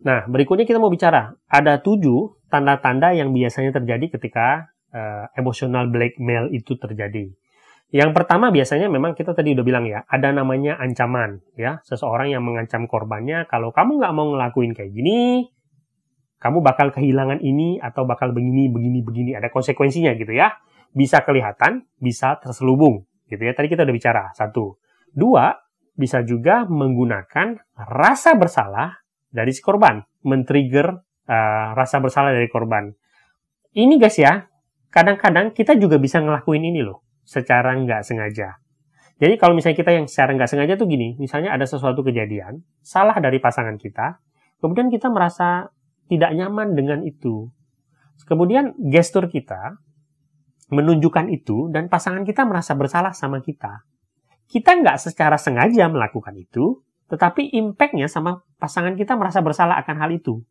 Nah, berikutnya kita mau bicara. Ada tujuh tanda-tanda yang biasanya terjadi ketika uh, emotional blackmail itu terjadi. Yang pertama biasanya memang kita tadi udah bilang ya, ada namanya ancaman ya. Seseorang yang mengancam korbannya, kalau kamu nggak mau ngelakuin kayak gini, kamu bakal kehilangan ini atau bakal begini, begini, begini. Ada konsekuensinya gitu ya bisa kelihatan, bisa terselubung, gitu ya. Tadi kita udah bicara satu. Dua, bisa juga menggunakan rasa bersalah dari si korban, men-trigger uh, rasa bersalah dari korban. Ini guys ya, kadang-kadang kita juga bisa ngelakuin ini loh, secara nggak sengaja. Jadi kalau misalnya kita yang secara nggak sengaja tuh gini, misalnya ada sesuatu kejadian, salah dari pasangan kita, kemudian kita merasa tidak nyaman dengan itu. Kemudian gestur kita menunjukkan itu dan pasangan kita merasa bersalah sama kita. Kita nggak secara sengaja melakukan itu, tetapi impactnya sama pasangan kita merasa bersalah akan hal itu.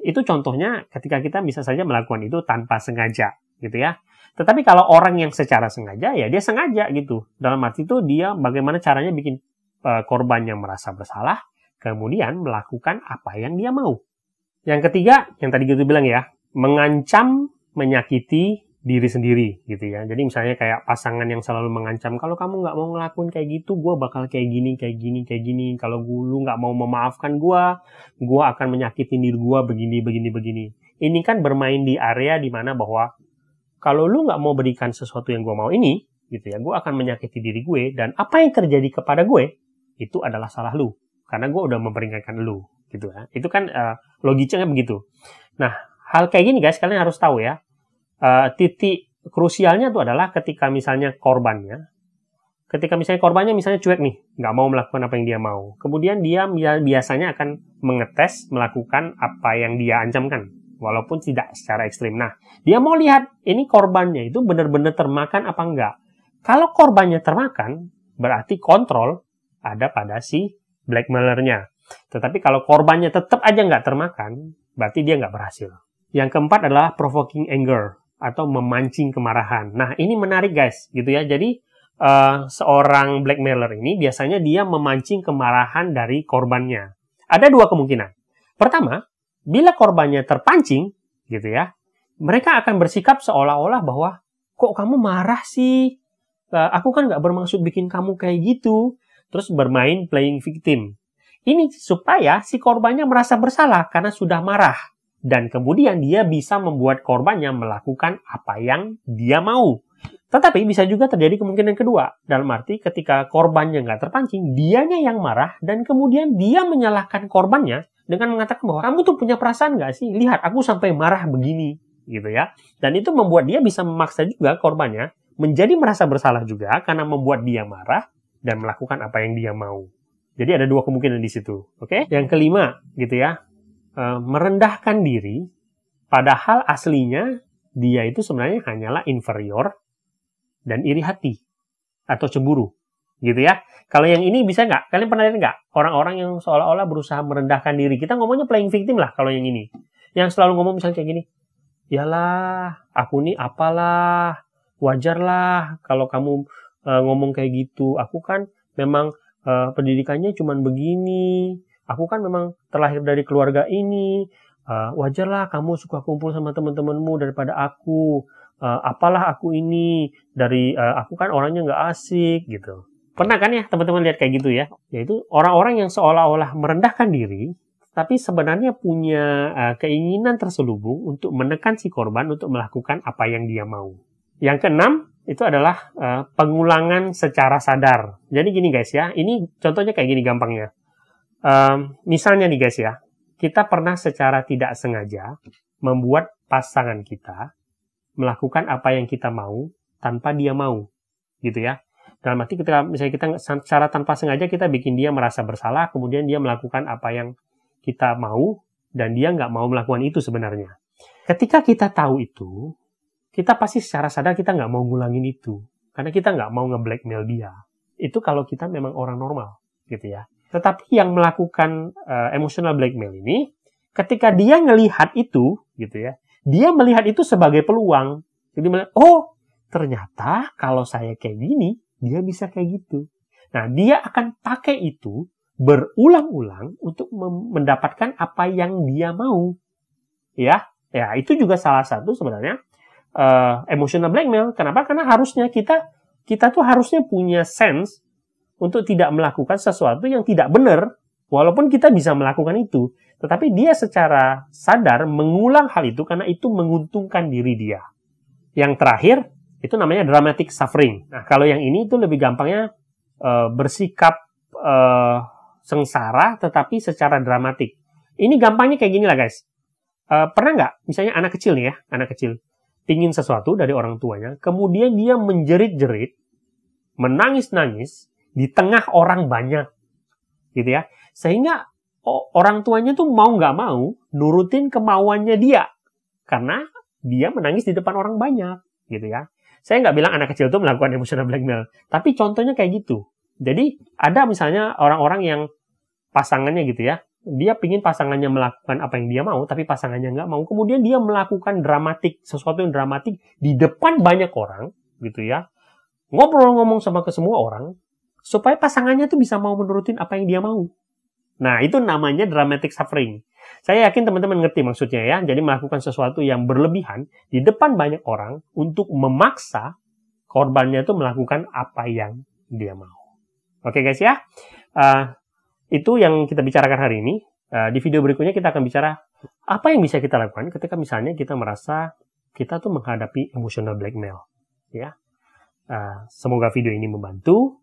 Itu contohnya ketika kita bisa saja melakukan itu tanpa sengaja, gitu ya. Tetapi kalau orang yang secara sengaja, ya dia sengaja gitu. Dalam arti itu dia bagaimana caranya bikin eh, korban yang merasa bersalah, kemudian melakukan apa yang dia mau. Yang ketiga, yang tadi gitu bilang ya, mengancam, menyakiti, diri sendiri gitu ya. Jadi misalnya kayak pasangan yang selalu mengancam kalau kamu nggak mau ngelakuin kayak gitu, gue bakal kayak gini, kayak gini, kayak gini. Kalau gue lu nggak mau memaafkan gue, gue akan menyakiti diri gue begini, begini, begini. Ini kan bermain di area dimana bahwa kalau lu nggak mau berikan sesuatu yang gue mau ini, gitu ya, gue akan menyakiti diri gue dan apa yang terjadi kepada gue itu adalah salah lu karena gue udah memperingatkan lu gitu ya. Itu kan uh, logiknya kan begitu. Nah hal kayak gini guys kalian harus tahu ya uh, titik krusialnya itu adalah ketika misalnya korbannya, ketika misalnya korbannya misalnya cuek nih, nggak mau melakukan apa yang dia mau. Kemudian dia biasanya akan mengetes melakukan apa yang dia ancamkan, walaupun tidak secara ekstrim. Nah, dia mau lihat ini korbannya itu benar-benar termakan apa enggak. Kalau korbannya termakan, berarti kontrol ada pada si blackmailernya. Tetapi kalau korbannya tetap aja nggak termakan, berarti dia nggak berhasil. Yang keempat adalah provoking anger atau memancing kemarahan. Nah, ini menarik guys, gitu ya. Jadi uh, seorang blackmailer ini biasanya dia memancing kemarahan dari korbannya. Ada dua kemungkinan. Pertama, bila korbannya terpancing, gitu ya, mereka akan bersikap seolah-olah bahwa kok kamu marah sih? Eh, aku kan nggak bermaksud bikin kamu kayak gitu. Terus bermain playing victim. Ini supaya si korbannya merasa bersalah karena sudah marah dan kemudian dia bisa membuat korbannya melakukan apa yang dia mau. Tetapi bisa juga terjadi kemungkinan kedua, dalam arti ketika korbannya nggak terpancing, dianya yang marah, dan kemudian dia menyalahkan korbannya dengan mengatakan bahwa kamu tuh punya perasaan nggak sih? Lihat, aku sampai marah begini, gitu ya. Dan itu membuat dia bisa memaksa juga korbannya menjadi merasa bersalah juga karena membuat dia marah dan melakukan apa yang dia mau. Jadi ada dua kemungkinan di situ, oke? Okay? Yang kelima, gitu ya, E, merendahkan diri, padahal aslinya dia itu sebenarnya hanyalah inferior dan iri hati atau cemburu, gitu ya. Kalau yang ini bisa nggak? Kalian pernah lihat nggak orang-orang yang seolah-olah berusaha merendahkan diri? Kita ngomongnya playing victim lah kalau yang ini, yang selalu ngomong misalnya kayak gini, yalah aku nih apalah, wajarlah kalau kamu uh, ngomong kayak gitu, aku kan memang uh, pendidikannya cuman begini, aku kan memang terlahir dari keluarga ini, uh, wajarlah kamu suka kumpul sama teman-temanmu daripada aku. Uh, apalah aku ini dari uh, aku kan orangnya nggak asik gitu. Pernah kan ya teman-teman lihat kayak gitu ya? Yaitu orang-orang yang seolah-olah merendahkan diri, tapi sebenarnya punya uh, keinginan terselubung untuk menekan si korban untuk melakukan apa yang dia mau. Yang keenam itu adalah uh, pengulangan secara sadar. Jadi gini guys ya, ini contohnya kayak gini gampangnya Um, misalnya nih guys ya, kita pernah secara tidak sengaja membuat pasangan kita melakukan apa yang kita mau tanpa dia mau, gitu ya. Dalam arti ketika misalnya kita secara tanpa sengaja kita bikin dia merasa bersalah, kemudian dia melakukan apa yang kita mau dan dia nggak mau melakukan itu sebenarnya. Ketika kita tahu itu, kita pasti secara sadar kita nggak mau ngulangin itu, karena kita nggak mau nge-blackmail dia. Itu kalau kita memang orang normal, gitu ya. Tetapi yang melakukan uh, emotional blackmail ini, ketika dia ngelihat itu, gitu ya, dia melihat itu sebagai peluang. Jadi melihat, oh ternyata kalau saya kayak gini, dia bisa kayak gitu. Nah, dia akan pakai itu berulang-ulang untuk mendapatkan apa yang dia mau. Ya, ya itu juga salah satu sebenarnya uh, emotional blackmail. Kenapa? Karena harusnya kita kita tuh harusnya punya sense untuk tidak melakukan sesuatu yang tidak benar, walaupun kita bisa melakukan itu. Tetapi dia secara sadar mengulang hal itu karena itu menguntungkan diri dia. Yang terakhir, itu namanya dramatic suffering. Nah, kalau yang ini itu lebih gampangnya e, bersikap e, sengsara tetapi secara dramatik. Ini gampangnya kayak gini lah guys. E, pernah nggak, misalnya anak kecil nih ya, anak kecil, pingin sesuatu dari orang tuanya, kemudian dia menjerit-jerit, menangis-nangis, di tengah orang banyak gitu ya sehingga orang tuanya tuh mau nggak mau nurutin kemauannya dia karena dia menangis di depan orang banyak gitu ya saya nggak bilang anak kecil tuh melakukan emosional blackmail tapi contohnya kayak gitu jadi ada misalnya orang-orang yang pasangannya gitu ya dia pingin pasangannya melakukan apa yang dia mau, tapi pasangannya nggak mau. Kemudian dia melakukan dramatik, sesuatu yang dramatik di depan banyak orang, gitu ya. Ngobrol ngomong sama ke semua orang, supaya pasangannya tuh bisa mau menurutin apa yang dia mau. Nah, itu namanya dramatic suffering. Saya yakin teman-teman ngerti maksudnya ya. Jadi melakukan sesuatu yang berlebihan di depan banyak orang untuk memaksa korbannya itu melakukan apa yang dia mau. Oke guys ya. Uh, itu yang kita bicarakan hari ini. Uh, di video berikutnya kita akan bicara apa yang bisa kita lakukan ketika misalnya kita merasa kita tuh menghadapi emotional blackmail. Ya. Uh, semoga video ini membantu.